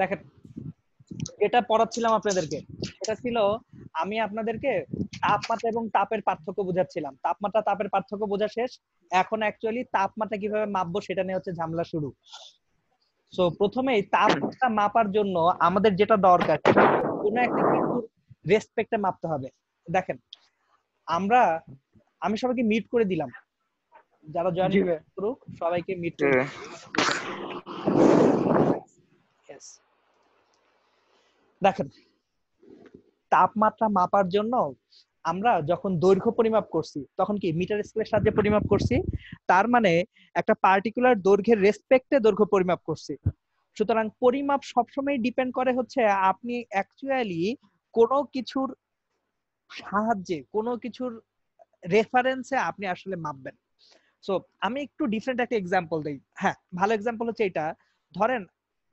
দেখেন এটা পড়াচ্ছিলাম আপনাদেরকে এটা ছিল আমি আপনাদেরকে তাপমাত্রা এবং তাপের পার্থক্য বুঝাচ্ছিলাম তাপমাত্রা তাপের পার্থক্য বোঝা শেষ এখন অ্যাকচুয়ালি তাপমাত্রা কিভাবে মাপবো সেটা নিয়ে হচ্ছে ঝামেলা শুরু সো প্রথমেই তাপমাত্রা মাপার জন্য আমাদের যেটা দরকার কোনো একটা কিছুর রেসপেক্টে মাপতে হবে দেখেন আমরা আমি সবাইকে মিট করে দিলাম যারা জয়েন করুক সবাইকে মিট করে দেখেন তাপমাত্রা মাপার জন্য আমরা যখন দৈর্ঘ্য পরিমাপ করছি তখন কি মিটার স্কেলের সাহায্যে পরিমাপ করছি তার মানে একটা পার্টিকুলার দৈর্ঘ্যের রেসপেক্টে দৈর্ঘ্য পরিমাপ করছি সুতরাং পরিমাপ সবসময় ডিপেন্ড করে হচ্ছে আপনি অ্যাকচুয়ালি কোনো কিছুর সাহায্যে কোনো কিছুর রেফারেন্সে আপনি আসলে মাপবেন সো আমি একটু ডিফারেন্ট একটা এক্সাম্পল দিই হ্যাঁ ভালো এক্সাম্পল হচ্ছে এটা ধরেন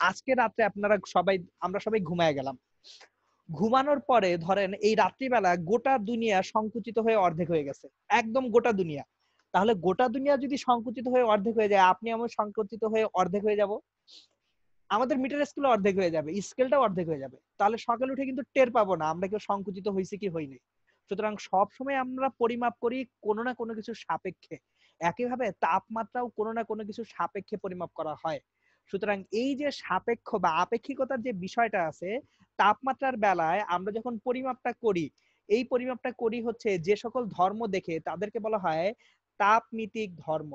আজকে রাতে আপনারা সবাই আমরা সবাই ঘুমায় গেলাম ঘুমানোর পরে ধরেন এই রাত্রিবেলা গোটা দুনিয়া সংকুচিত হয়ে অর্ধেক হয়ে গেছে একদম গোটা দুনিয়া তাহলে গোটা দুনিয়া যদি সংকুচিত হয়ে অর্ধেক হয়ে যায় আপনি আমার সংকুচিত হয়ে অর্ধেক হয়ে যাব আমাদের মিটার স্কেল অর্ধেক হয়ে যাবে স্কেলটা অর্ধেক হয়ে যাবে তাহলে সকাল উঠে কিন্তু টের পাবো না আমরা কেউ সংকুচিত হয়েছে কি হইনি সুতরাং সবসময় আমরা পরিমাপ করি কোনো না কোনো কিছু সাপেক্ষে একইভাবে তাপমাত্রাও কোনো না কোনো কিছু সাপেক্ষে পরিমাপ করা হয় সুতরাং এই যে সাপেক্ষ বা আপেক্ষিকতার যে বিষয়টা আছে তাপমাত্রার বেলায় আমরা যখন পরিমাপটা করি এই পরিমাপটা করি হচ্ছে যে সকল ধর্ম দেখে তাদেরকে বলা হয় তাপমিতিক ধর্ম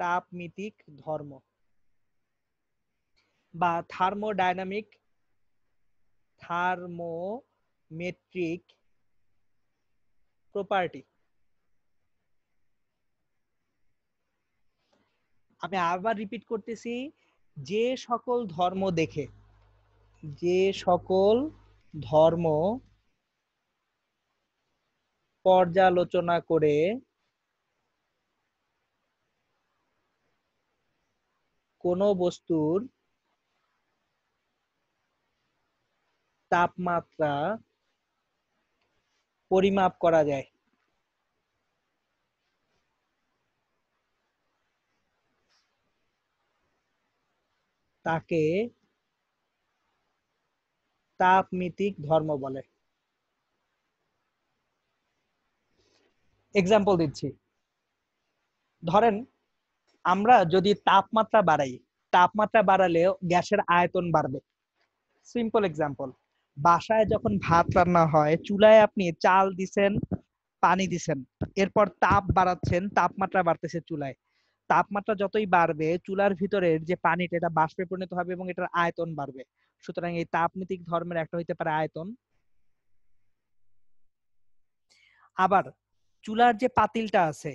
তাপমিতিক ধর্ম বা থার্মোডাইনামিক থার্মোমেট্রিক প্রপার্টি আমি আবার রিপিট করতেছি যে সকল ধর্ম দেখে যে সকল ধর্ম পর্যালোচনা করে কোনো বস্তুর তাপমাত্রা পরিমাপ করা যায় তাকে তাপমিতিক ধর্ম বলে এক্সাম্পল দিচ্ছি ধরেন আমরা যদি তাপমাত্রা বাড়াই তাপমাত্রা বাড়ালে গ্যাসের আয়তন বাড়বে সিম্পল এক্সাম্পল বাসায় যখন ভাত রান্না হয় চুলায় আপনি চাল দিছেন পানি দিছেন এরপর তাপ বাড়াচ্ছেন তাপমাত্রা বাড়তেছে চুলায় তাপমাত্রা যতই বাড়বে চুলার ভিতরের যে পানিটা এটা বাষ্পে পরিণত হবে এবং এটার আয়তন বাড়বে সুতরাং এই তাপনীতিক ধর্মের একটা হইতে পারে আয়তন আবার চুলার যে পাতিলটা আছে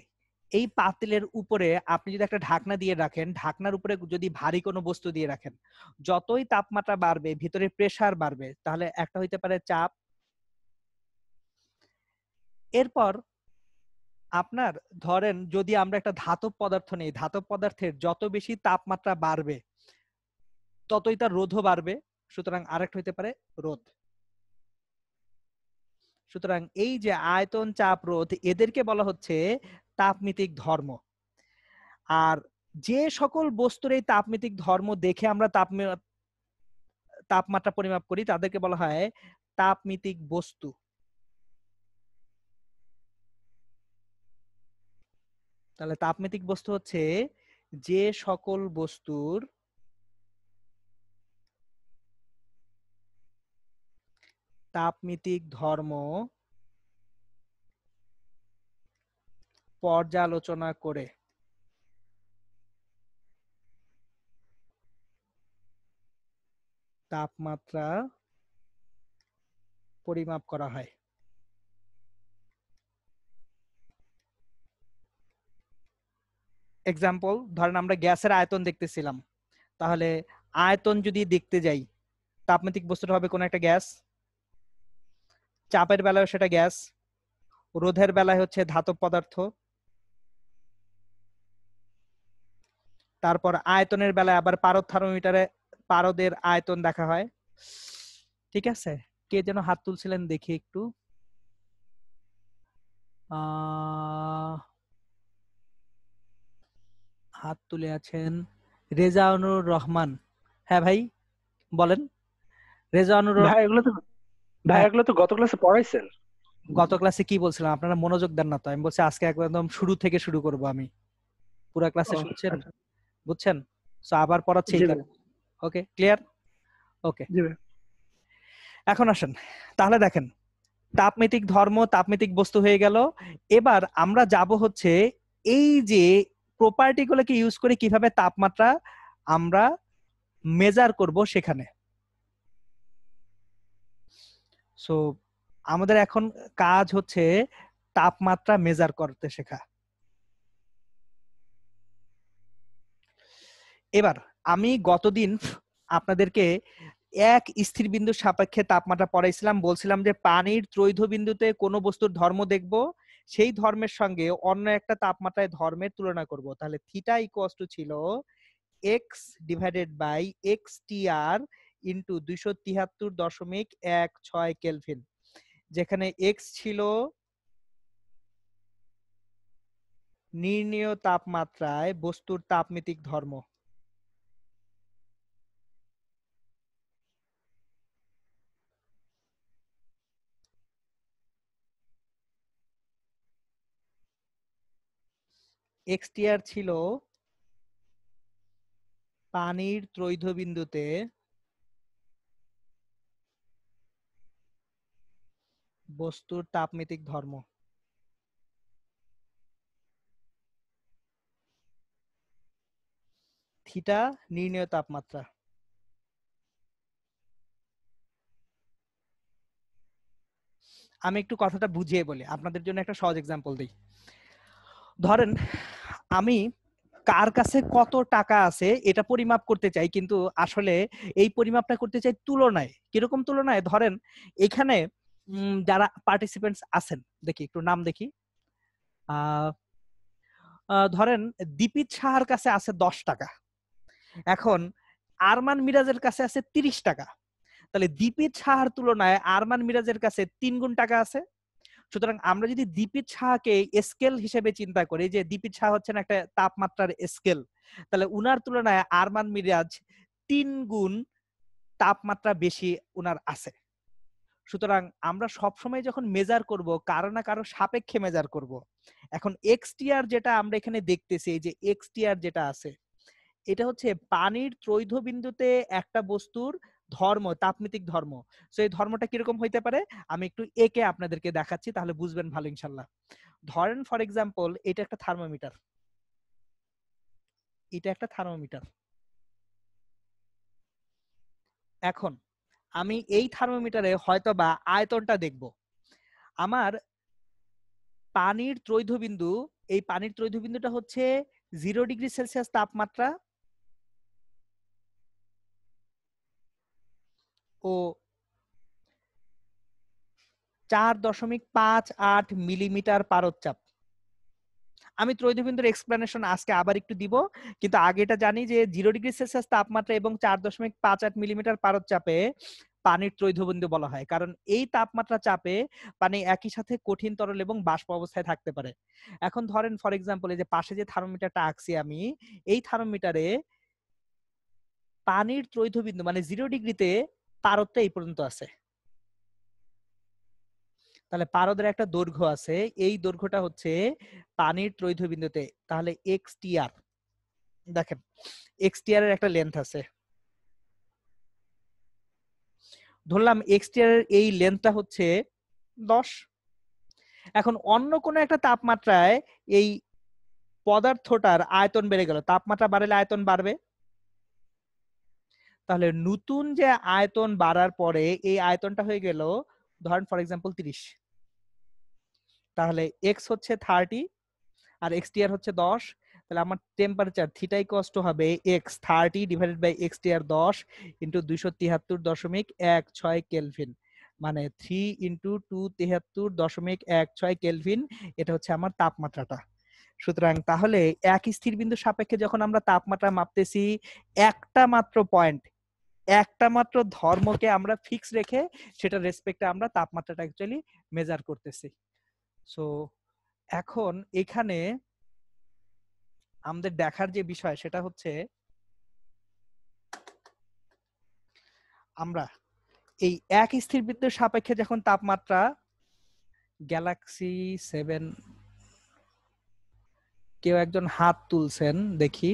এই পাতিলের উপরে আপনি যদি একটা ঢাকনা দিয়ে রাখেন ঢাকনার উপরে যদি ভারী কোনো বস্তু দিয়ে রাখেন যতই তাপমাত্রা বাড়বে ভিতরে প্রেসার বাড়বে তাহলে একটা হইতে পারে চাপ এরপর আপনার ধরেন যদি আমরা একটা ধাতব পদার্থ নেই ধাতব পদার্থের যত বেশি তাপমাত্রা বাড়বে ততই তার রোধও বাড়বে সুতরাং আরেকটা হইতে পারে রোধ সুতরাং এই যে আয়তন চাপ রোধ এদেরকে বলা হচ্ছে তাপমিতিক ধর্ম আর যে সকল বস্তুর এই তাপমিতিক ধর্ম দেখে আমরা তাপ তাপমাত্রা পরিমাপ করি তাদেরকে বলা হয় তাপমিতিক বস্তু তাহলে তাপমিতিক বস্তু হচ্ছে যে সকল বস্তুর তাপমিতিক ধর্ম পর্যালোচনা করে তাপমাত্রা পরিমাপ করা হয় এক্সাম্পল ধরেন আমরা গ্যাসের আয়তন দেখতেছিলাম তাহলে আয়তন যদি দেখতে যাই তাপমাত্রিক বস্তুটা হবে কোন একটা গ্যাস চাপের বেলায় সেটা গ্যাস রোধের বেলায় হচ্ছে ধাতব পদার্থ তারপর আয়তনের বেলায় আবার পারদ থার্মোমিটারে পারদের আয়তন দেখা হয় ঠিক আছে কে যেন হাত তুলছিলেন দেখি একটু আহ হাত তুলে আছেন রেজাউনুর রহমান হ্যাঁ ভাই বলেন রেজাউনুর ভাই এগুলো তো ভাই এগুলো তো গত ক্লাসে পড়াইছেন গত ক্লাসে কি বলছিলাম আপনারা মনোযোগ দেন না তো আমি বলছি আজকে একদম শুরু থেকে শুরু করব আমি পুরো ক্লাসে শুনছেন আচ্ছা। বুঝছেন সো আবার পড়াচ্ছি ওকে ক্লিয়ার ওকে এখন আসেন তাহলে দেখেন তাপমিতিক ধর্ম তাপমিতিক বস্তু হয়ে গেল এবার আমরা যাব হচ্ছে এই যে প্রপার্টিগুলোকে ইউজ করে কিভাবে তাপমাত্রা আমরা মেজার করব সেখানে সো আমাদের এখন কাজ হচ্ছে তাপমাত্রা মেজার করতে শেখা এবার আমি গতদিন আপনাদেরকে এক স্থির বিন্দুর সাপেক্ষে তাপমাত্রা পড়াইছিলাম বলছিলাম যে পানির ত্রৈধ বিন্দুতে কোনো বস্তুর ধর্ম দেখবো সেই ধর্মের সঙ্গে অন্য একটা তাপমাত্রায় ধর্মের তুলনা করব তাহলে থিটা ইকুয়াস টু ছিল X divided by X T R into দুইশো তিহাত্তর দশমিক এক ছয় কেলভিন যেখানে এক্স ছিল নির্ণীয় তাপমাত্রায় বস্তুর তাপমিতিক ধর্ম এক্সটিআর ছিল পানির ত্রৈধ বিন্দুতে বস্তুর তাপমিতিক ধর্ম থিটা নির্ণয় তাপমাত্রা আমি একটু কথাটা বুঝিয়ে বলি আপনাদের জন্য একটা সহজ এক্সাম্পল দিই ধরেন আমি কার কাছে কত টাকা আছে এটা পরিমাপ করতে চাই কিন্তু আসলে এই পরিমাপটা করতে চাই তুলনায় কিরকম তুলনায় ধরেন এখানে যারা পার্টিসিপেন্টস আছেন দেখি একটু নাম দেখি ধরেন দীপিত সাহার কাছে আছে দশ টাকা এখন আরমান মিরাজের কাছে আছে তিরিশ টাকা তাহলে দীপিত সাহার তুলনায় আরমান মিরাজের কাছে তিন গুণ টাকা আছে সুতরাং আমরা যদি দীপিত শাহকে স্কেল হিসেবে চিন্তা করি যে দীপিত শাহ হচ্ছেন একটা তাপমাত্রার স্কেল তাহলে উনার তুলনায় আরমান মিরাজ তিন গুণ তাপমাত্রা বেশি উনার আছে সুতরাং আমরা সবসময় যখন মেজার করব কারো না কারো সাপেক্ষে মেজার করব এখন এক্সটিআর যেটা আমরা এখানে দেখতেছি যে এক্সটিআর যেটা আছে এটা হচ্ছে পানির ত্রৈধ বিন্দুতে একটা বস্তুর ধর্ম তাপমিতিক ধর্ম তো এই ধর্মটা কিরকম হইতে পারে আমি একটু একে আপনাদেরকে দেখাচ্ছি তাহলে বুঝবেন ভালো ইনশাল্লাহ ধরেন ফর এক্সাম্পল এটা একটা থার্মোমিটার এটা একটা থার্মোমিটার এখন আমি এই থার্মোমিটারে হয়তো বা আয়তনটা দেখব আমার পানির ত্রৈধবিন্দু এই পানির ত্রৈধবিন্দুটা হচ্ছে জিরো ডিগ্রি সেলসিয়াস তাপমাত্রা ও চার দশমিক পাঁচ আট মিলিমিটার পারদচাপ আমি ত্রৈধবিন্দুর এক্সপ্লেনেশন আজকে আবার একটু দিব কিন্তু আগে এটা জানি যে জিরো ডিগ্রি সেলসিয়াস তাপমাত্রা এবং চার দশমিক পাঁচ আট মিলিমিটার চাপে পানির ত্রৈধবিন্দু বলা হয় কারণ এই তাপমাত্রা চাপে পানি একই সাথে কঠিন তরল এবং বাষ্প অবস্থায় থাকতে পারে এখন ধরেন ফর এক্সাম্পল এই যে পাশে যে থার্মোমিটারটা আঁকছি আমি এই থার্মোমিটারে পানির ত্রৈধবিন্দু মানে জিরো ডিগ্রিতে পারদটা এই পর্যন্ত আছে তাহলে পারদের একটা দৈর্ঘ্য আছে এই দৈর্ঘ্যটা হচ্ছে পানির ত্রৈধ বিন্দুতে তাহলে এক্স টিআর দেখেন এক্স টিআর এর একটা লেন্থ আছে ধরলাম এক্স টিআর এর এই লেন্থটা হচ্ছে দশ এখন অন্য কোনো একটা তাপমাত্রায় এই পদার্থটার আয়তন বেড়ে গেল তাপমাত্রা বাড়লে আয়তন বাড়বে তাহলে নতুন যে আয়তন বাড়ার পরে এই আয়তনটা হয়ে গেল ধরেন ফর এক্সাম্পল তিরিশ তাহলে এক্স হচ্ছে থার্টি আর এক্স টিয়ার হচ্ছে দশ তাহলে আমার টেম্পারেচার থিটাই কষ্ট হবে X thirty divided by X TR দশ ইন্টু দুইশো তিয়াত্তর দশমিক এক ছয় কেলভিন মানে থ্রি ইন্টু টু তিয়াত্তর দশমিক এক ছয় কেলভিন এটা হচ্ছে আমার তাপমাত্রাটা সুতরাং তাহলে এক স্থির বিন্দু সাপেক্ষে যখন আমরা তাপমাত্রা মাপতেছি একটা মাত্র পয়েন্ট একটা মাত্র ধর্মকে আমরা ফিক্স রেখে সেটা রেসপেক্টে আমরা তাপমাত্রাটা অ্যাকচুয়ালি মেজার করতেছি সো এখন এখানে আমাদের দেখার যে বিষয় সেটা হচ্ছে আমরা এই এক স্থির বৃত্তের সাপেক্ষে যখন তাপমাত্রা গ্যালাক্সি সেভেন কেউ একজন হাত তুলছেন দেখি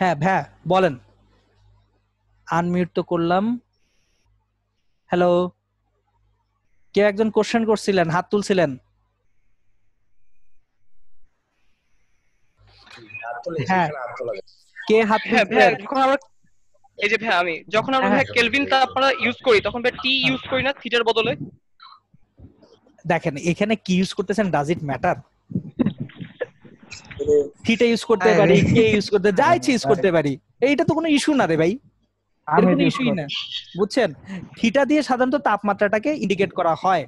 হ্যাঁ ভ্যা বলেন আনমিউট তো করলাম হ্যালো কে একজন কোশ্চেন করছিলেন হাত তুলছিলেন হ্যাঁ কে হাত হ্যাঁ, যখন আমরা এই যে ভাই আমি যখন আমরা ভাই কেলভিন তাপমাত্রা ইউজ করি তখন ভাই টি ইউজ করি না থিটার বদলে দেখেন এখানে কি ইউজ করতেছেন does it matter theta use করতে পারি কে ইউজ করতে যা ইচ্ছে ইউজ করতে পারি এইটা তো কোনো ইস্যু না রে ভাই কোনো ইস্যুই না বুঝছেন থিটা দিয়ে সাধারণত তাপমাত্রাটাকে ইন্ডিকেট করা হয়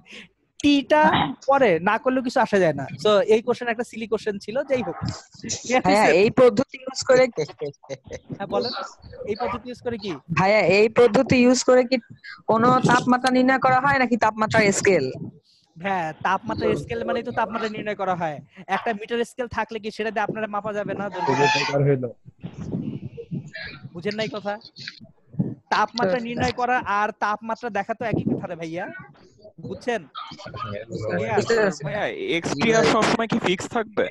টিটা হ্যাঁ। পরে না করলেও কিছু আসা যায় না তো এই কোশ্চেন একটা সিলি কোশ্চেন ছিল যাই হোক হ্যাঁ এই পদ্ধতি ইউজ করে হ্যাঁ বলেন এই পদ্ধতি ইউজ করে কি ভাইয়া এই পদ্ধতি ইউজ করে কি কোন তাপমাত্রা নির্ণয় করা হয় নাকি তাপমাত্রার স্কেল হ্যাঁ তাপমাত্রা স্কেল মানে তো তাপমাত্রা নির্ণয় করা হয় একটা মিটার স্কেল থাকলে কি সেটা দিয়ে আপনারা মাপা যাবে না বুঝেন নাই কথা তাপমাত্রা নির্ণয় করা আর তাপমাত্রা দেখা তো একই কথা রে ভাইয়া বুঝছেন এক্সপিআর হ্যাঁ, আচ্ছা, আচ্ছা, সবসময় কি ফিক্স থাকবে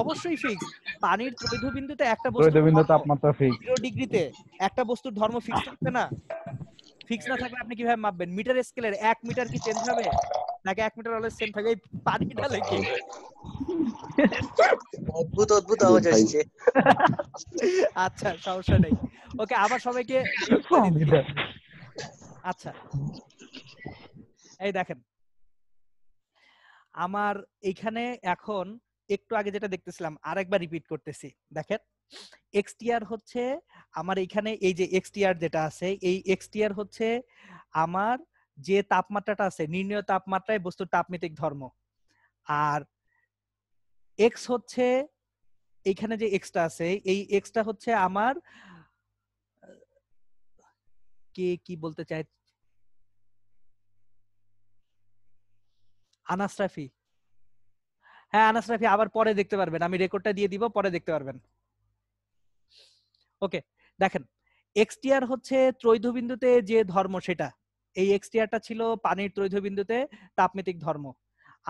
অবশ্যই ফিক্স পানির দ্রবীভূত বিন্দুতে একটা বস্তু বিন্দু তাপমাত্রা ফিক্স 0 ডিগ্রিতে একটা বস্তুর ধর্ম ফিক্স থাকবে না ফিক্স না থাকলে আপনি কিভাবে মাপবেন মিটার স্কেলের এক মিটার কি চেঞ্জ হবে নাকি এক মিটার হলে সেম থাকে পানি ঢালে কি অদ্ভুত অদ্ভুত আওয়াজ আসছে আচ্ছা সমস্যা নেই ওকে আবার সবাইকে ইয়ে আচ্ছা এই দেখেন আমার এখানে এখন একটু আগে যেটা দেখতেছিলাম আরেকবার রিপিট করতেছি দেখেন এক্সটিআর হচ্ছে আমার এখানে এই যে এক্সটিআর যেটা আছে এই এক্সটিআর হচ্ছে আমার যে তাপমাত্রাটা আছে নির্ণয় তাপমাত্রায় বস্তুর তাপমিতিক ধর্ম আর এক্স হচ্ছে এইখানে যে এক্সটা আছে এই এক্সটা হচ্ছে আমার কে কি বলতে চাই আনাস হ্যাঁ আনাসরাফি আবার পরে দেখতে পারবেন আমি রেকর্ডটা দিয়ে দিব পরে দেখতে পারবেন ওকে দেখেন এক্সটিআর হচ্ছে ত্রৈধ বিন্দুতে যে ধর্ম সেটা এই এক্সটিয়ারটা ছিল পানির ত্রৈধ বিন্দুতে তাপমিতিক ধর্ম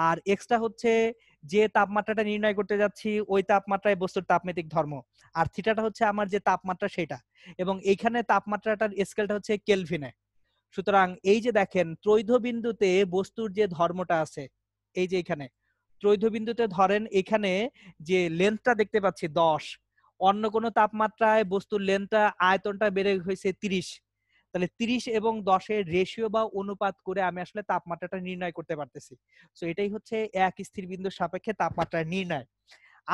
আর এক্সটা হচ্ছে যে তাপমাত্রাটা নির্ণয় করতে যাচ্ছি ওই তাপমাত্রায় বস্তুর তাপমিতিক ধর্ম আর থিটাটা হচ্ছে আমার যে তাপমাত্রা সেটা এবং এইখানে তাপমাত্রাটার স্কেলটা হচ্ছে কেলভিনে সুতরাং এই যে দেখেন ত্রৈধ বিন্দুতে বস্তুর যে ধর্মটা আছে এই যে এখানে ত্রৈধ বিন্দুতে ধরেন এখানে যে লেন্থটা দেখতে পাচ্ছি দশ অন্য কোনো তাপমাত্রায় বস্তুর লেন্থটা আয়তনটা বেড়ে হয়েছে তিরিশ তাহলে তিরিশ এবং দশের রেশিও বা অনুপাত করে আমি আসলে তাপমাত্রাটা নির্ণয় করতে পারতেছি তো এটাই হচ্ছে এক স্থির বিন্দুর সাপেক্ষে তাপমাত্রা নির্ণয়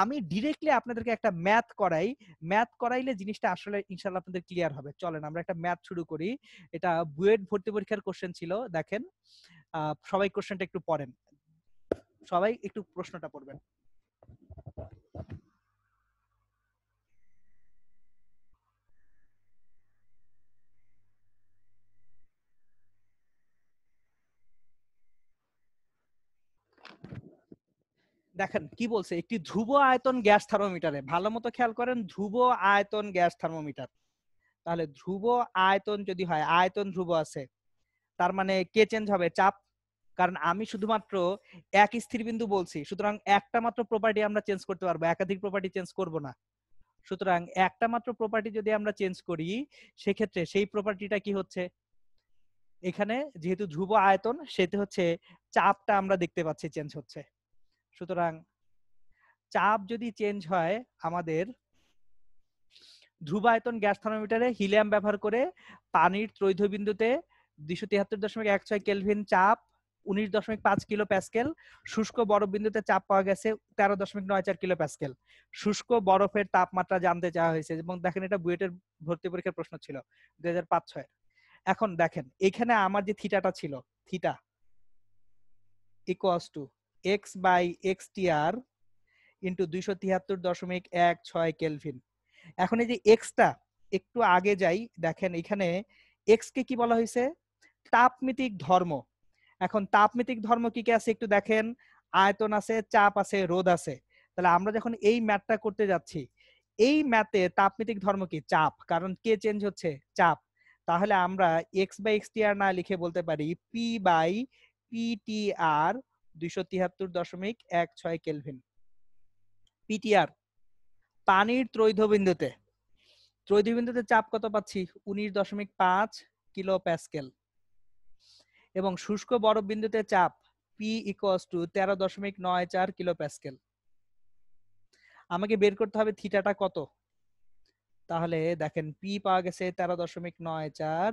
আমি ডিরেক্টলি আপনাদেরকে একটা ম্যাথ করাই ম্যাথ করাইলে জিনিসটা আসলে ইনশাল্লাহ আপনাদের ক্লিয়ার হবে চলেন আমরা একটা ম্যাথ শুরু করি এটা বুয়েট ভর্তি পরীক্ষার কোশ্চেন ছিল দেখেন সবাই কোশ্চেনটা একটু পড়েন সবাই একটু প্রশ্নটা পড়বেন দেখেন কি বলছে একটি ধ্রুব আয়তন গ্যাস থার্মোমিটারে ভালো মতো খেয়াল করেন ধ্রুব আয়তন গ্যাস থার্মোমিটার তাহলে ধ্রুব আয়তন যদি হয় আয়তন ধ্রুব আছে তার মানে কে চেঞ্জ হবে চাপ কারণ আমি শুধুমাত্র এক স্থির বিন্দু বলছি সুতরাং একটা মাত্র প্রপার্টি আমরা চেঞ্জ করতে পারবো একাধিক প্রপার্টি চেঞ্জ করব না সুতরাং একটা মাত্র প্রপার্টি যদি আমরা চেঞ্জ করি সেক্ষেত্রে সেই প্রপার্টিটা কি হচ্ছে এখানে যেহেতু ধ্রুব আয়তন সেতে হচ্ছে চাপটা আমরা দেখতে পাচ্ছি চেঞ্জ হচ্ছে সুতরাং চাপ যদি চেঞ্জ হয় আমাদের ধ্রুবায়তন গ্যাস থার্মোমিটারে হিলিয়াম ব্যবহার করে পানির ত্রৈধ বিন্দুতে দুইশো তিয়াত্তর দশমিক এক ছয় কেলভিন চাপ উনিশ দশমিক পাঁচ কিলো প্যাসকেল শুষ্ক বরফ বিন্দুতে চাপ পাওয়া গেছে তেরো দশমিক নয় চার কিলো প্যাসকেল শুষ্ক বরফের তাপমাত্রা জানতে চাওয়া হয়েছে এবং দেখেন এটা বুয়েটের ভর্তি পরীক্ষার প্রশ্ন ছিল দুই হাজার পাঁচ ছয় এখন দেখেন এখানে আমার যে থিটাটা ছিল theta equals to X by X T R into দুইশো তিয়াত্তর দশমিক এক ছয় কেলভিন এখন এই যে এক্সটা একটু আগে যাই দেখেন এখানে এক্সকে কি বলা হয়েছে তাপমিতিক ধর্ম এখন তাপমিতিক ধর্ম কি কি আছে একটু দেখেন আয়তন আছে চাপ আছে রোদ আছে তাহলে আমরা যখন এই ম্যাথটা করতে যাচ্ছি এই ম্যাথে তাপমিতিক ধর্ম কি চাপ কারণ কে চেঞ্জ হচ্ছে চাপ তাহলে আমরা X by X T R না লিখে বলতে পারি P by P T R দুইশো তিয়াত্তর দশমিক এক ছয় কেলভিন পিটিআর পানির ত্রৈধ বিন্দুতে ত্রৈধ বিন্দুতে চাপ কত পাচ্ছি উনিশ দশমিক পাঁচ কিলো প্যাসকেল এবং শুষ্ক বরফ বিন্দুতে চাপ পি ইকোয়াস টু তেরো দশমিক নয় চার কিলো প্যাসকেল আমাকে বের করতে হবে থিটাটা কত তাহলে দেখেন পি পাওয়া গেছে তেরো দশমিক নয় চার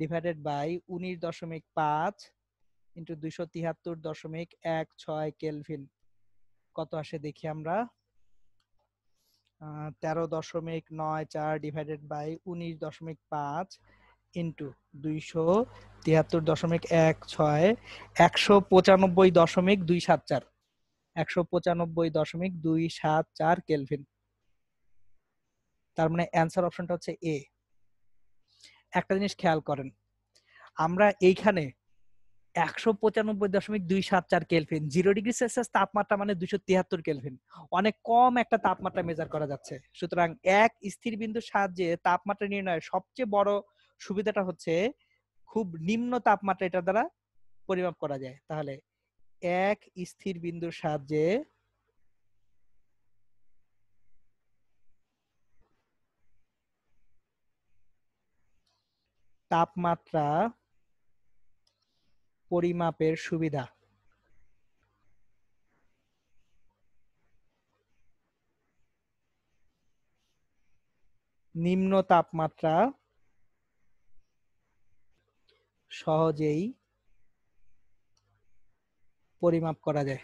ডিভাইডেড বাই উনিশ দশমিক পাঁচ ইন্টু দুইশো তিয়াত্তর দশমিক এক ছয় কেলভিন কত আসে দেখি আমরা তেরো দশমিক নয় চার ডিভাইডেড বাই উনিশ দশমিক পাঁচ ইন্টু দুইশো তিয়াত্তর দশমিক এক ছয় একশো পঁচানব্বই দশমিক দুই সাত চার একশো পঁচানব্বই দশমিক দুই সাত চার কেলভিন তার মানে অ্যান্সার অপশনটা হচ্ছে এ একটা জিনিস খেয়াল করেন আমরা এইখানে একশো পঁচানব্বই দশমিক দুই সাত চার কেলফিন জিরো ডিগ্রি সেলসিয়াস তাপমাত্রা মানে দুইশো তিয়াত্তর কেলফিন অনেক কম একটা তাপমাত্রা মেজার করা যাচ্ছে সুতরাং এক স্থির বিন্দুর সাহায্যে তাপমাত্রা নির্ণয়ের সবচেয়ে বড় সুবিধাটা হচ্ছে খুব নিম্ন তাপমাত্রা এটা দ্বারা পরিমাপ করা যায় তাহলে এক স্থির বিন্দুর সাহায্যে তাপমাত্রা পরিমাপের সুবিধা নিম্ন তাপমাত্রা সহজেই পরিমাপ করা যায়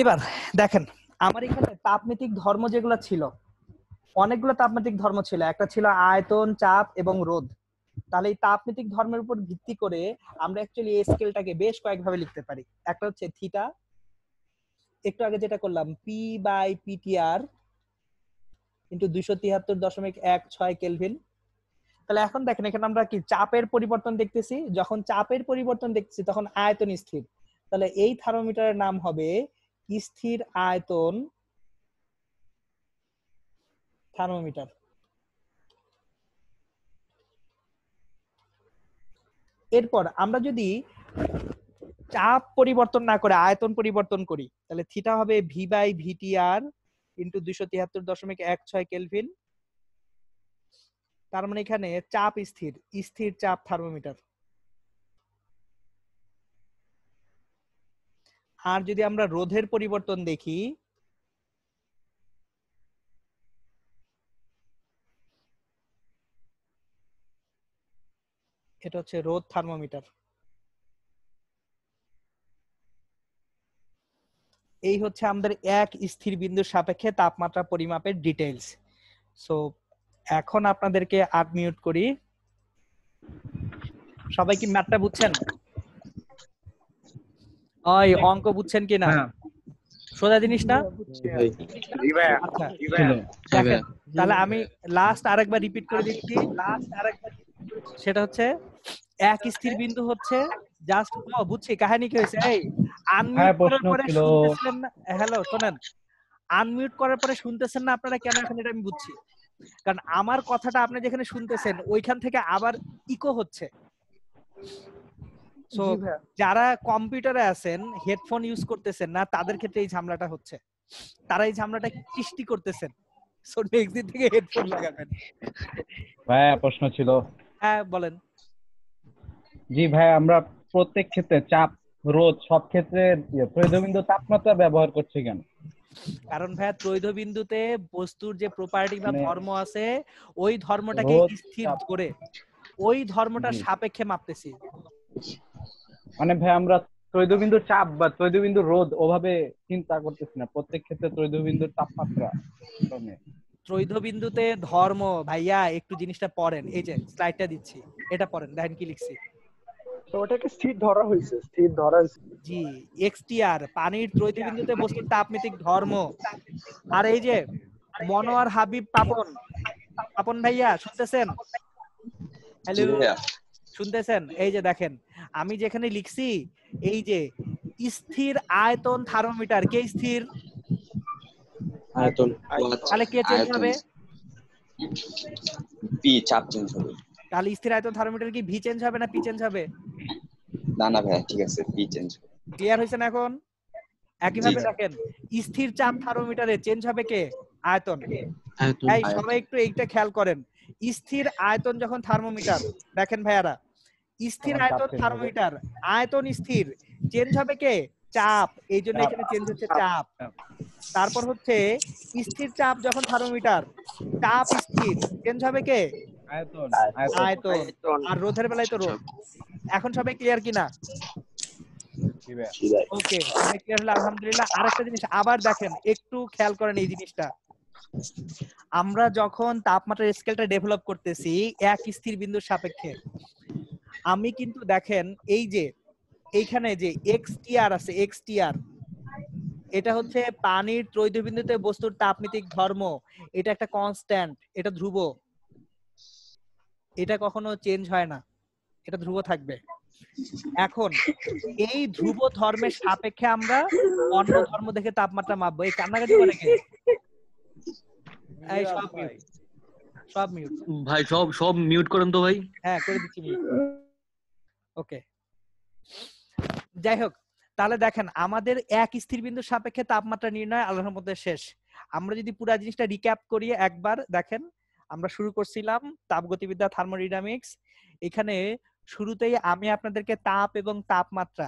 এবার দেখেন আমার এখানে তাপমিতিক ধর্ম যেগুলো ছিল অনেকগুলো তাপমাত্রিক ধর্ম ছিল একটা ছিল আয়তন চাপ এবং রোধ তাহলে এই তাপমাত্রিক ধর্মের উপর ভিত্তি করে আমরা অ্যাকচুয়ালি এই স্কেলটাকে বেশ কয়েকভাবে লিখতে পারি একটা হচ্ছে থিটা একটু আগে যেটা করলাম পি বাই পিটিআর কিন্তু দুইশো তিয়াত্তর দশমিক এক ছয় কেলভিন তাহলে এখন দেখেন এখানে আমরা কি চাপের পরিবর্তন দেখতেছি যখন চাপের পরিবর্তন দেখতেছি তখন আয়তন স্থির তাহলে এই থার্মোমিটারের নাম হবে স্থির আয়তন থার্মোমিটার এরপর আমরা যদি চাপ পরিবর্তন না করে আয়তন পরিবর্তন করি তাহলে থিটা হবে ভি বাই আর ইন্টু দুইশো তিয়াত্তর দশমিক এক ছয় কেলভিন তার মানে এখানে চাপ স্থির স্থির চাপ থার্মোমিটার আর যদি আমরা রোধের পরিবর্তন দেখি এটা হচ্ছে রোদ থার্মোমিটার এই হচ্ছে আমাদের এক স্থির বিন্দুর সাপেক্ষে তাপমাত্রা পরিমাপের ডিটেলস সো এখন আপনাদেরকে আনমিউট করি সবাই কি ম্যাটটা বুঝছেন ওই অঙ্ক বুঝছেন কি না হ্যাঁ। সোজা জিনিস না আচ্ছা। তাহলে আমি লাস্ট আরেকবার রিপিট করে দিচ্ছি লাস্ট আরেকবার সেটা হচ্ছে এক স্থির বিন্দু হচ্ছে জাস্ট বুঝছি কাহিনী কি হয়েছে এই হ্যাঁ, করার হ্যালো শোনেন আনমিউট করার পরে শুনতেছেন না আপনারা কেন এখন এটা আমি বুঝছি কারণ আমার কথাটা আপনি যেখানে শুনতেছেন ওইখান থেকে আবার ইকো হচ্ছে যারা কম্পিউটারে আছেন হেডফোন ইউজ করতেছেন না তাদের ক্ষেত্রে এই ঝামেলাটা হচ্ছে তারা এই ঝামেলাটা সৃষ্টি করতেছেন সো নেক্সট দিন থেকে হেডফোন লাগাবেন ভাই প্রশ্ন ছিল হ্যাঁ বলেন জি ভাই আমরা প্রত্যেক ক্ষেত্রে চাপ রোদ সব ক্ষেত্রে ত্রৈধবিন্দু ইয়ে, তাপমাত্রা ব্যবহার করছি কেন কারণ ভাইয়া ত্রৈধ বিন্দুতে বস্তুর যে প্রপার্টি বা মানে ধর্ম আছে ওই ধর্মটাকে স্থির করে ওই ধর্মটার সাপেক্ষে মাপতেছি মানে ভাই আমরা ত্রৈধবিন্দু চাপ বা ত্রৈধবিন্দু রোদ ওভাবে চিন্তা করতেছি না প্রত্যেক ক্ষেত্রে ত্রৈধবিন্দুর তাপমাত্রা ত্রৈধ বিন্দুতে ধর্ম ভাইয়া একটু জিনিসটা পড়েন এই যে স্লাইডটা দিচ্ছি এটা পড়েন দেখেন কি লিখছি তো ওটাকে স্থির ধরা হয়েছে স্থির ধরা জি এক্সটিআর পানির ত্রৈধ বিন্দুতে বস্তুর তাপমিতিক ধর্ম আর এই যে মনোয়ার হাবিব পাপন পাপন ভাইয়া শুনতেছেন হ্যালো শুনতেছেন এই যে দেখেন আমি যেখানে লিখছি এই যে স্থির আয়তন থার্মোমিটার কে স্থির আয়তন আচ্ছা। তাহলে কে চেঞ্জ হবে পি চাপ চেঞ্জ হবে তাহলে স্থির আয়তন থার্মোমিটার কি ভি চেঞ্জ হবে না পি চেঞ্জ হবে না না ভাই ঠিক আছে পি চেঞ্জ ক্লিয়ার হইছে না এখন একইভাবে দেখেন স্থির চাপ থার্মোমিটারে চেঞ্জ হবে কে আয়তন এই সবাই একটু এইটা খেয়াল করেন স্থির আয়তন যখন থার্মোমিটার দেখেন ভাইয়ারা স্থির আয়তন থার্মোমিটার আয়তন স্থির চেঞ্জ হবে কে চাপ এই জন্য এখানে চেঞ্জ হচ্ছে চাপ তারপর হচ্ছে স্থির চাপ যখন থার্মোমিটার চাপ স্থির চেঞ্জ হবে কে আয়তন আর রোধের বেলায় তো রোধ এখন সবাই ক্লিয়ার কিনা ওকে ক্লিয়ার হলো আলহামদুলিল্লাহ আরেকটা জিনিস আবার দেখেন একটু খেয়াল করেন এই জিনিসটা আমরা যখন তাপমাত্রার স্কেলটা ডেভেলপ করতেছি এক স্থির বিন্দুর সাপেক্ষে আমি কিন্তু দেখেন এই যে এইখানে যে এক্স টিআর আছে এক্স টিআর এটা হচ্ছে পানির ত্রৈধবিন্দুতে বস্তুর তাপমিতিক ধর্ম এটা একটা কনস্ট্যান্ট এটা ধ্রুব এটা কখনো চেঞ্জ হয় না এটা ধ্রুব থাকবে এখন এই ধ্রুব ধর্মের সাপেক্ষে আমরা অন্য ধর্ম দেখে তাপমাত্রা মাপবো এই কান্নাকাটি করে কে এই সব মিউট সব মিউট ভাই সব সব মিউট করেন তো ভাই হ্যাঁ করে দিচ্ছি মিউট ওকে যাই হোক তাহলে দেখেন আমাদের এক স্থির বিন্দু সাপেক্ষে তাপমাত্রা নির্ণয় আলোচনার মধ্যে শেষ আমরা যদি পুরো জিনিসটা রিক্যাপ করি একবার দেখেন আমরা শুরু করছিলাম তাপগতিবিদ্যা থার্মোডিনামিক্স এখানে শুরুতেই আমি আপনাদেরকে তাপ এবং তাপমাত্রা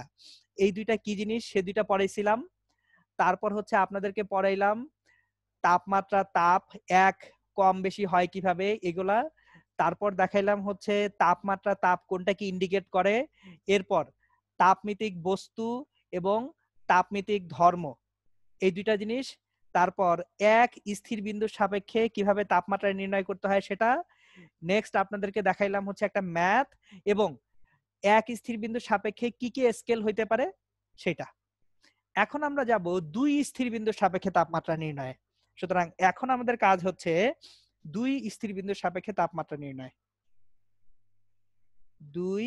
এই দুইটা কি জিনিস সে দুইটা পড়াইছিলাম তারপর হচ্ছে আপনাদেরকে পড়াইলাম তাপমাত্রা তাপ এক কম বেশি হয় কিভাবে এগুলা তারপর দেখাইলাম হচ্ছে তাপমাত্রা তাপ কোনটা কি ইন্ডিকেট করে এরপর তাপমিতিক বস্তু এবং তাপমিতিক ধর্ম এই দুইটা জিনিস তারপর এক স্থির বিন্দুর সাপেক্ষে কিভাবে তাপমাত্রা নির্ণয় করতে হয় সেটা নেক্সট আপনাদেরকে দেখাইলাম হচ্ছে একটা ম্যাথ এবং এক স্থির বিন্দুর সাপেক্ষে কি কি স্কেল হইতে পারে সেটা এখন আমরা যাব দুই স্থির বিন্দুর সাপেক্ষে তাপমাত্রা নির্ণয় সুতরাং এখন আমাদের কাজ হচ্ছে দুই স্থির বিন্দুর সাপেক্ষে তাপমাত্রা নির্ণয় দুই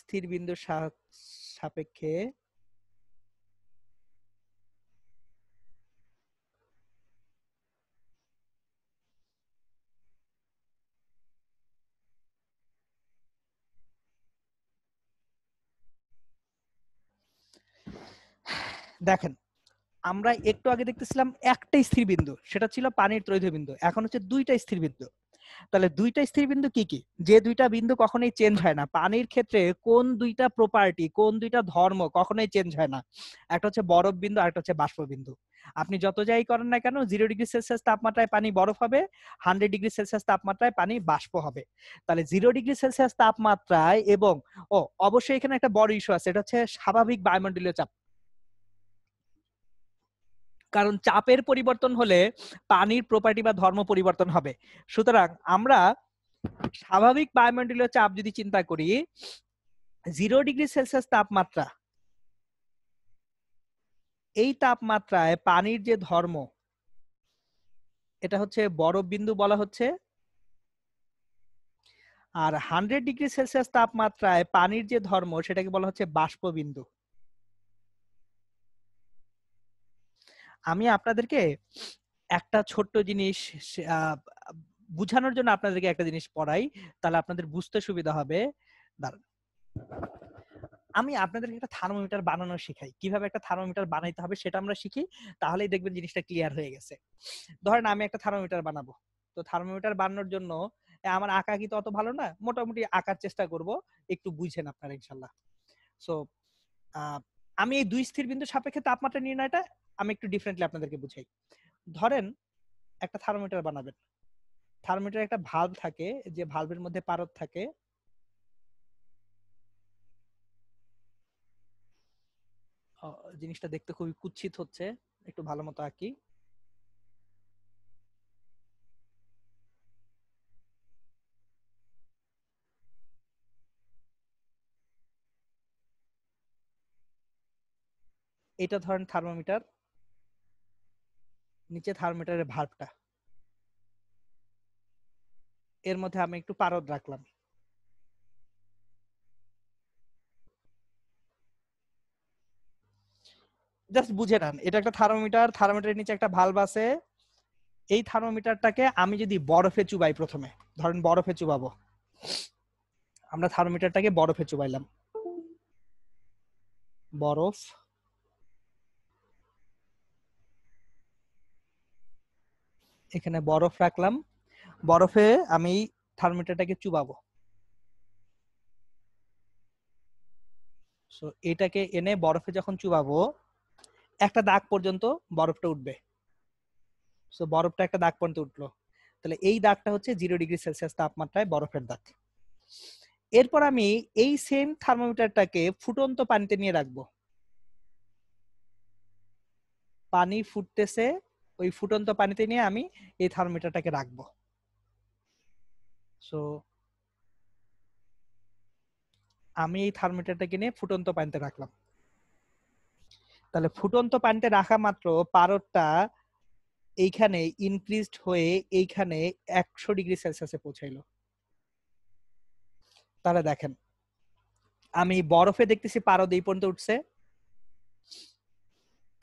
স্থির বিন্দুর সাপেক্ষে দেখেন আমরা একটু আগে দেখতেছিলাম একটা স্থির বিন্দু সেটা ছিল পানির ত্রৈধ বিন্দু এখন হচ্ছে দুইটা স্থির বিন্দু তাহলে দুইটা স্থির বিন্দু কি কি যে দুইটা বিন্দু কখনোই চেঞ্জ হয় না পানির ক্ষেত্রে কোন দুইটা প্রপার্টি কোন দুইটা ধর্ম কখনোই চেঞ্জ হয় না একটা হচ্ছে বরফ বিন্দু আর একটা হচ্ছে বাষ্প বিন্দু আপনি যত যাই করেন না কেন জিরো ডিগ্রি সেলসিয়াস তাপমাত্রায় পানি বরফ হবে হান্ড্রেড ডিগ্রি সেলসিয়াস তাপমাত্রায় পানি বাষ্প হবে তাহলে জিরো ডিগ্রি সেলসিয়াস তাপমাত্রায় এবং ও অবশ্যই এখানে একটা বড় ইস্যু আছে এটা হচ্ছে স্বাভাবিক বায়ুমণ্ডলীয় চাপ কারণ চাপের পরিবর্তন হলে পানির প্রপার্টি বা ধর্ম পরিবর্তন হবে সুতরাং আমরা স্বাভাবিক বায়ুমণ্ডলীয় চাপ যদি চিন্তা করি জিরো ডিগ্রি সেলসিয়াস তাপমাত্রা এই তাপমাত্রায় পানির যে ধর্ম এটা হচ্ছে বরফ বিন্দু বলা হচ্ছে আর হান্ড্রেড ডিগ্রি সেলসিয়াস তাপমাত্রায় পানির যে ধর্ম সেটাকে বলা হচ্ছে বাষ্পবিন্দু আমি আপনাদেরকে একটা ছোট্ট জিনিস বুঝানোর জন্য আপনাদেরকে একটা জিনিস পড়াই তাহলে আপনাদের বুঝতে সুবিধা হবে দাঁড়ান আমি আপনাদেরকে একটা থার্মোমিটার বানানো শেখাই কিভাবে একটা থার্মোমিটার বানাইতে হবে সেটা আমরা শিখি তাহলেই দেখবেন জিনিসটা ক্লিয়ার হয়ে গেছে ধরেন আমি একটা থার্মোমিটার বানাবো তো থার্মোমিটার বানানোর জন্য আমার আঁকা কি তো অত ভালো না মোটামুটি আঁকার চেষ্টা করব একটু বুঝেন আপনারা ইনশাল্লাহ সো আমি এই দুই স্থির বিন্দু সাপেক্ষে তাপমাত্রা নির্ণয়টা আমি একটু ডিফারেন্টলি আপনাদেরকে বুঝাই ধরেন একটা থার্মোমিটার বানাবেন থার্মোমিটার একটা ভালভ থাকে যে ভালভের মধ্যে পারদ থাকে জিনিসটা দেখতে খুবই কুচ্ছিত হচ্ছে একটু ভালো মতো আঁকি এটা ধরেন থার্মোমিটার নিচে থার্মোমিটারের ভালভটা এর মধ্যে আমি একটু পারদ রাখলাম জাস্ট বুঝে নেন এটা একটা থার্মোমিটার থার্মোমিটারের নিচে একটা ভালভ আছে এই থার্মোমিটারটাকে আমি যদি বরফে চুবাই প্রথমে ধরেন বরফে চুবাবো আমরা থার্মোমিটারটাকে বরফে চুবাইলাম বরফ এখানে বরফ রাখলাম বরফে আমি থার্মোমিটারটাকে চুবাবো সো এটাকে এনে বরফে যখন চুবাবো একটা দাগ পর্যন্ত বরফটা উঠবে সো বরফটা একটা দাগ পর্যন্ত উঠলো তাহলে এই দাগটা হচ্ছে জিরো ডিগ্রি সেলসিয়াস তাপমাত্রায় বরফের দাগ এরপর আমি এই সেম থার্মোমিটারটাকে ফুটন্ত পানিতে নিয়ে রাখবো পানি ফুটতেছে ওই ফুটন্ত পানিতে নিয়ে আমি এই থার্মোমিটারটাকে রাখবো সো আমি এই থার্মোমিটারটাকে নিয়ে ফুটন্ত পানিতে রাখলাম তাহলে ফুটন্ত পানিতে রাখা মাত্র পারদটা এইখানে ইনক্রিজড হয়ে এইখানে একশো ডিগ্রি সেলসিয়াসে পৌঁছাইলো তাহলে দেখেন আমি বরফে দেখতেছি পারদ এই পর্যন্ত উঠছে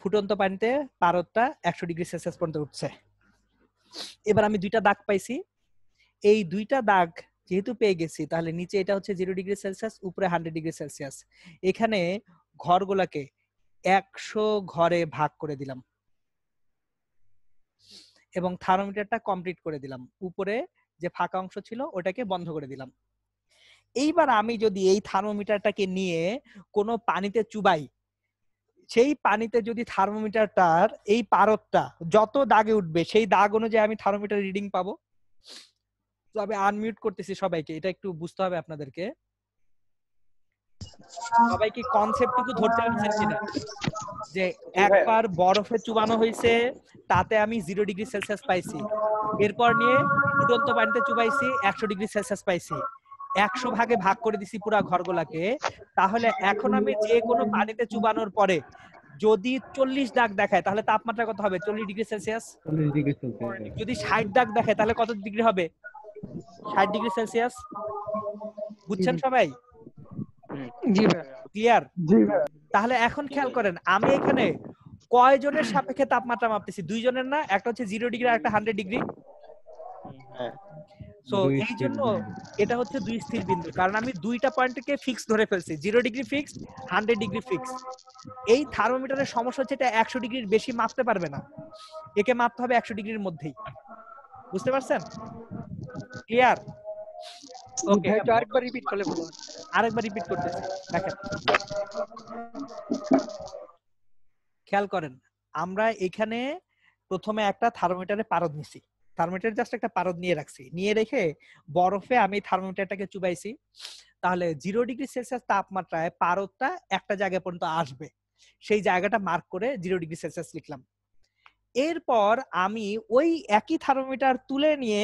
ফুটন্ত পানিতে পারদটা একশো ডিগ্রি সেলসিয়াস পর্যন্ত উঠছে এবার আমি দুইটা দাগ পাইছি এই দুইটা দাগ যেহেতু পেয়ে গেছি তাহলে নিচে এটা হচ্ছে জিরো ডিগ্রি সেলসিয়াস উপরে হান্ড্রেড ডিগ্রি সেলসিয়াস এখানে ঘরগুলাকে একশো ঘরে ভাগ করে দিলাম এবং থার্মোমিটারটা কমপ্লিট করে দিলাম উপরে যে ফাঁকা অংশ ছিল ওটাকে বন্ধ করে দিলাম এইবার আমি যদি এই থার্মোমিটারটাকে নিয়ে কোনো পানিতে চুবাই সেই পানিতে যদি থার্মোমিটারটার এই পারদটা যত দাগে উঠবে সেই দাগ অনুযায়ী আমি থার্মোমিটার রিডিং পাবো তো আমি আনমিউট করতেছি সবাইকে এটা একটু বুঝতে হবে আপনাদেরকে সবাই কি কনসেপ্টটুকু ধরতে পারছেন কিনা যে একবার বরফে চুবানো হয়েছে তাতে আমি জিরো ডিগ্রি সেলসিয়াস পাইছি এরপর নিয়ে উদন্ত পানিতে চুবাইছি একশো ডিগ্রি সেলসিয়াস পাইছি একশো ভাগে ভাগ করে দিছি পুরা ঘরগুলাকে তাহলে এখন আমি যে কোনো পানিতে চুবানোর পরে যদি চল্লিশ দাগ দেখায় তাহলে তাপমাত্রা কত হবে চল্লিশ ডিগ্রি সেলসিয়াস যদি ষাট দাগ দেখায় তাহলে কত ডিগ্রি হবে ষাট ডিগ্রি সেলসিয়াস বুঝছেন সবাই ক্লিয়ার তাহলে এখন খেয়াল করেন আমি এখানে কয়জনের সাপেক্ষে তাপমাত্রা মাপতেছি দুইজনের না একটা হচ্ছে জিরো ডিগ্রি আর একটা হান্ড্রেড ডিগ্রি সো এই জন্য এটা হচ্ছে দুই স্থির বিন্দু কারণ আমি দুইটা পয়েন্টকে ফিক্স ধরে ফেলছি zero degree fix hundred degree fix এই থার্মোমিটারের সমস্যা হচ্ছে এটা একশো ডিগ্রির বেশি মাপতে পারবে না একে মাপতে হবে একশো ডিগ্রির মধ্যেই বুঝতে পারছেন ক্লিয়ার ওকে আরেকবার রিপিট করলে ভালো আরেকবার রিপিট করতেছি দেখেন খেয়াল করেন আমরা এখানে প্রথমে একটা থার্মোমিটারে পারদ নিছি থার্মোমিটার জাস্ট একটা পারদ নিয়ে রাখছি নিয়ে রেখে বরফে আমি থার্মোমিটারটাকে চুবাইছি তাহলে জিরো ডিগ্রি সেলসিয়াস তাপমাত্রায় পারদটা একটা জায়গা পর্যন্ত আসবে সেই জায়গাটা মার্ক করে জিরো ডিগ্রি সেলসিয়াস লিখলাম এরপর আমি ওই একই থার্মোমিটার তুলে নিয়ে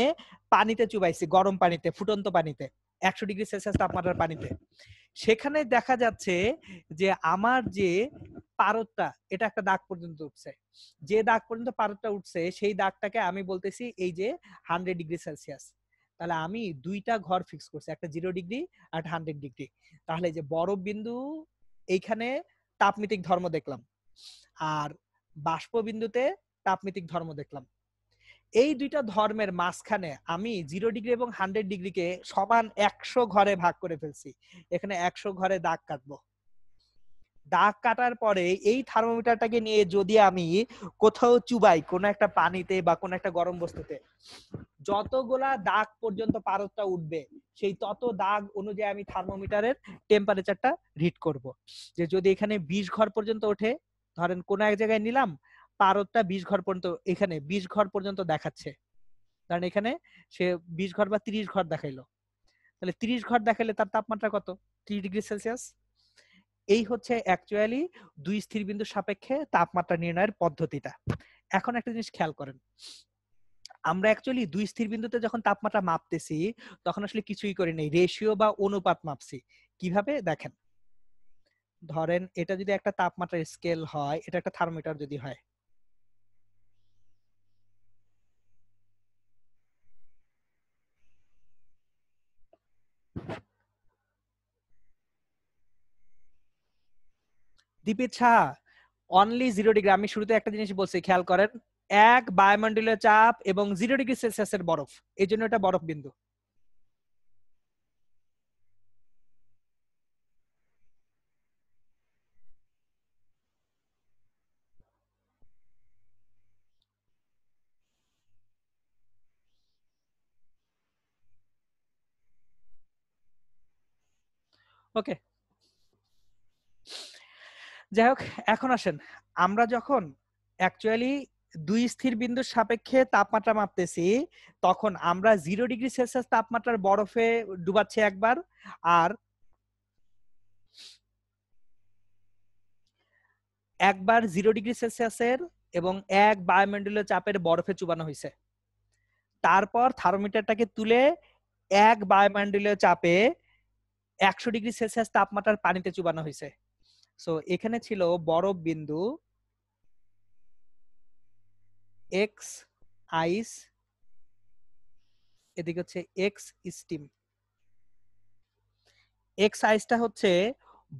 পানিতে চুবাইছি গরম পানিতে ফুটন্ত পানিতে একশো ডিগ্রি সেলসিয়াস তাপমাত্রার পানিতে সেখানে দেখা যাচ্ছে যে আমার যে পারদটা এটা একটা দাগ পর্যন্ত উঠছে যে দাগ পর্যন্ত পারদটা উঠছে সেই দাগটাকে আমি বলতেছি এই যে হান্ড্রেড ডিগ্রি সেলসিয়াস তাহলে আমি দুইটা ঘর ফিক্স করছি একটা জিরো ডিগ্রি আর হান্ড্রেড ডিগ্রি তাহলে যে বরফ বিন্দু এইখানে তাপমিতিক ধর্ম দেখলাম আর বাষ্পবিন্দুতে তাপমিতিক ধর্ম দেখলাম এই দুইটা ধর্মের মাঝখানে আমি জিরো ডিগ্রি এবং হান্ড্রেড ডিগ্রিকে সমান একশো ঘরে ভাগ করে ফেলছি এখানে একশো ঘরে দাগ কাটবো দাগ কাটার পরে এই থার্মোমিটারটাকে নিয়ে যদি আমি কোথাও চুবাই কোন একটা পানিতে বা কোন একটা গরম বস্তুতে যতগুলা দাগ পর্যন্ত পারদটা উঠবে সেই তত দাগ অনুযায়ী আমি থার্মোমিটারের টেম্পারেচারটা রিড করব যে যদি এখানে বিশ ঘর পর্যন্ত ওঠে ধরেন কোনো এক জায়গায় নিলাম পারদটা বিশ ঘর পর্যন্ত এখানে বিশ ঘর পর্যন্ত দেখাচ্ছে কারণ এখানে সে বিশ ঘর বা তিরিশ ঘর দেখাইলো তাহলে তিরিশ ঘর দেখাইলে তার তাপমাত্রা কত ত্রিশ ডিগ্রি সেলসিয়াস এই হচ্ছে অ্যাকচুয়ালি দুই স্থির বিন্দুর সাপেক্ষে তাপমাত্রা নির্ণয়ের পদ্ধতিটা এখন একটা জিনিস খেয়াল করেন আমরা অ্যাকচুয়ালি দুই স্থির বিন্দুতে যখন তাপমাত্রা মাপতেছি তখন আসলে কিছুই করি নাই রেশিও বা অনুপাত মাপছি কিভাবে দেখেন ধরেন এটা যদি একটা তাপমাত্রার স্কেল হয় এটা একটা থার্মোমিটার যদি হয় দীপিত শাহ অনলি জিরো ডিগ্রি আমি শুরুতে একটা জিনিস বলছি খেয়াল করেন এক বায়ুমন্ডলীয় চাপ এবং জিরো ডিগ্রি এর বরফ এই জন্য এটা বরফ বিন্দু ওকে যাই হোক এখন আসেন আমরা যখন অ্যাকচুয়ালি দুই স্থির বিন্দুর সাপেক্ষে তাপমাত্রা মাপতেছি তখন আমরা জিরো ডিগ্রি সেলসিয়াস তাপমাত্রার বরফে ডুবাচ্ছি একবার আর একবার জিরো ডিগ্রি সেলসিয়াসের এবং এক বায়ুমণ্ডলীয় চাপের বরফে চুবানো হয়েছে তারপর থার্মোমিটারটাকে তুলে এক বায়ুমণ্ডলীয় চাপে একশো ডিগ্রি সেলসিয়াস তাপমাত্রার পানিতে চুবানো হয়েছে সো এখানে ছিল বরফ বিন্দু এক্স আইস এদিকে হচ্ছে এক্স স্টিম এক্স আইসটা হচ্ছে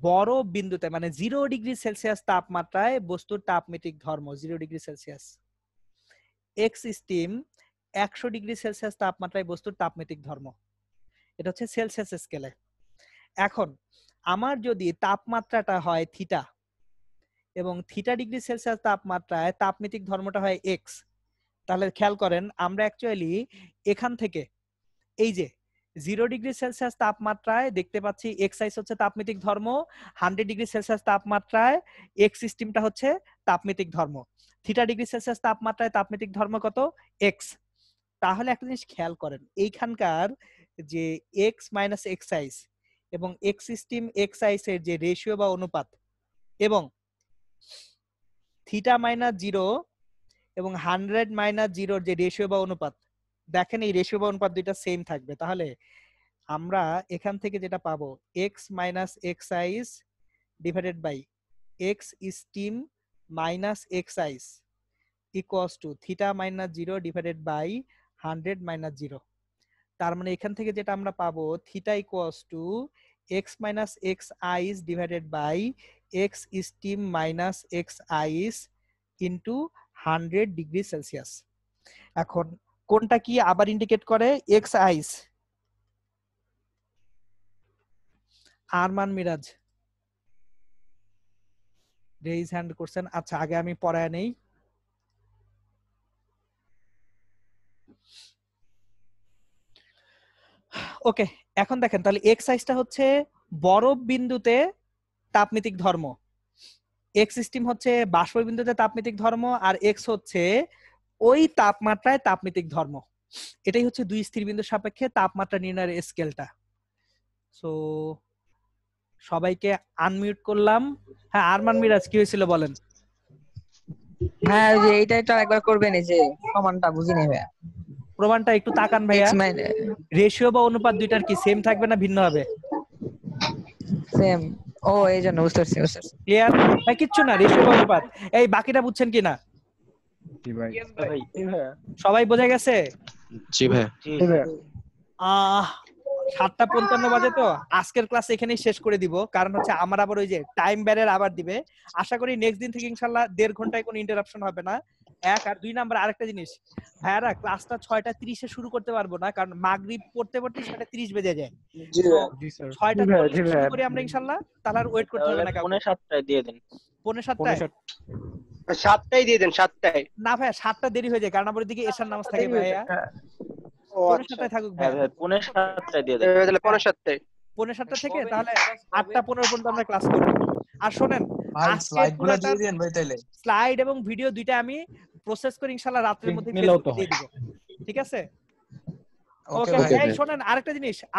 বড় বিন্দুতে মানে জিরো ডিগ্রি সেলসিয়াস তাপমাত্রায় বস্তুর তাপমিতিক ধর্ম zero degree Celsius X steam একশো ডিগ্রি সেলসিয়াস তাপমাত্রায় বস্তুর তাপমিতিক ধর্ম এটা হচ্ছে সেলসিয়াস স্কেলে এখন আমার যদি তাপমাত্রাটা হয় থিটা এবং থিটা ডিগ্রি সেলসিয়াস তাপমাত্রায় তাপমিতিক ধর্মটা হয় এক্স তাহলে খেয়াল করেন আমরা অ্যাকচুয়ালি এখান থেকে এই যে জিরো ডিগ্রি সেলসিয়াস তাপমাত্রায় দেখতে পাচ্ছি এক্সাইস হচ্ছে তাপমিতিক ধর্ম হান্ড্রেড ডিগ্রি সেলসিয়াস তাপমাত্রায় এক্স সিস্টেমটা হচ্ছে তাপমিতিক ধর্ম থিটা ডিগ্রি সেলসিয়াস তাপমাত্রায় তাপমিতিক ধর্ম কত এক্স তাহলে একটা জিনিস খেয়াল করেন এইখানকার যে এক্স মাইনাস এক্সাইজ এবং এক্স সিস্টেম এক্স আইসের যে রেশিও বা অনুপাত এবং থিটা মাইনাস জিরো এবং হান্ড্রেড মাইনাস জিরোর যে রেশিও বা অনুপাত দেখেন এই রেশিও বা অনুপাত দুইটা সেম থাকবে তাহলে আমরা এখান থেকে যেটা পাবো X minus X ice divided by X steam minus X ice equals to theta minus zero divided by hundred minus zero তার মানে এখান থেকে যেটা আমরা পাবো theta equals to X minus X ice divided by X steam minus X ice into hundred degree Celsius এখন কোনটা কি আবার ইন্ডিকেট করে X ice Arman Miraj raise hand করছেন আচ্ছা আগে আমি পড়ায় নেই ওকে এখন দেখেন তাহলে এক্স সাইজটা হচ্ছে বরফ বিন্দুতে তাপমিতিক ধর্ম এক্স সিস্টেম হচ্ছে বাষ্প বিন্দুতে তাপমিতিক ধর্ম আর এক্স হচ্ছে ওই তাপমাত্রায় তাপমিতিক ধর্ম এটাই হচ্ছে দুই স্থির বিন্দুর সাপেক্ষে তাপমাত্রা নির্ণয়ের স্কেলটা সো সবাইকে আনমিউট করলাম হ্যাঁ আরমান মিরাজ কি হয়েছিল বলেন হ্যাঁ এইটা একটু একবার করবেন এই যে কমান্ডটা বুঝিনি ভাই প্রমাণটা একটু তাকান ভাইয়া রেশিও বা অনুপাত দুইটার কি সেম থাকবে না ভিন্ন হবে সেম ও এই জন্য বুঝতে পারছি বুঝতে ক্লিয়ার না কিচ্ছু না রেশিও বা অনুপাত এই বাকিটা বুঝছেন কি না জি ভাই সবাই বোঝা গেছে জি ভাই আহ সাতটা পঞ্চান্ন বাজে তো আজকের ক্লাস এখানেই শেষ করে দিব কারণ হচ্ছে আমার আবার ওই যে টাইম ব্যারের আবার দিবে আশা করি নেক্সট দিন থেকে ইনশাল্লাহ দেড় ঘন্টায় কোনো ইন্টারাপশন হবে না এক আর দুই নাম্বার আরেকটা জিনিস ভাইয়ারা ক্লাসটা ছয়টা তিরিশে শুরু করতে পারবো না কারণ মাগরিব পড়তে পড়তে ছয়টা তিরিশ বেজে যায় ছয়টা করে আমরা ইনশাল্লাহ তাহলে আর ওয়েট করতে হবে না পৌনে সাতটায় দিয়ে দিন পৌনে সাতটায় সাতটাই দিয়ে দেন সাতটায় না ভাইয়া সাতটা দেরি হয়ে যায় কারণ আমার দিকে এশার নামাজ থাকে ভাইয়া পনেরো আচ্ছা। সাতটায় থাকুক হ্যাঁ, ভাইয়া হ্যাঁ, পৌনে সাতটায় দিয়ে দেন পৌনে সাতটায় পনেরো সাতটা থেকে তাহলে আটটা পনেরো পর্যন্ত আমরা ক্লাস করবো আর শোনেন স্লাইড এবং ভিডিও দুইটা আমি প্রসেস করে ইনশাআল্লাহ রাত্রের মধ্যে দিয়ে দিব ঠিক আছে ওকে শোনেন আরেকটা জিনিস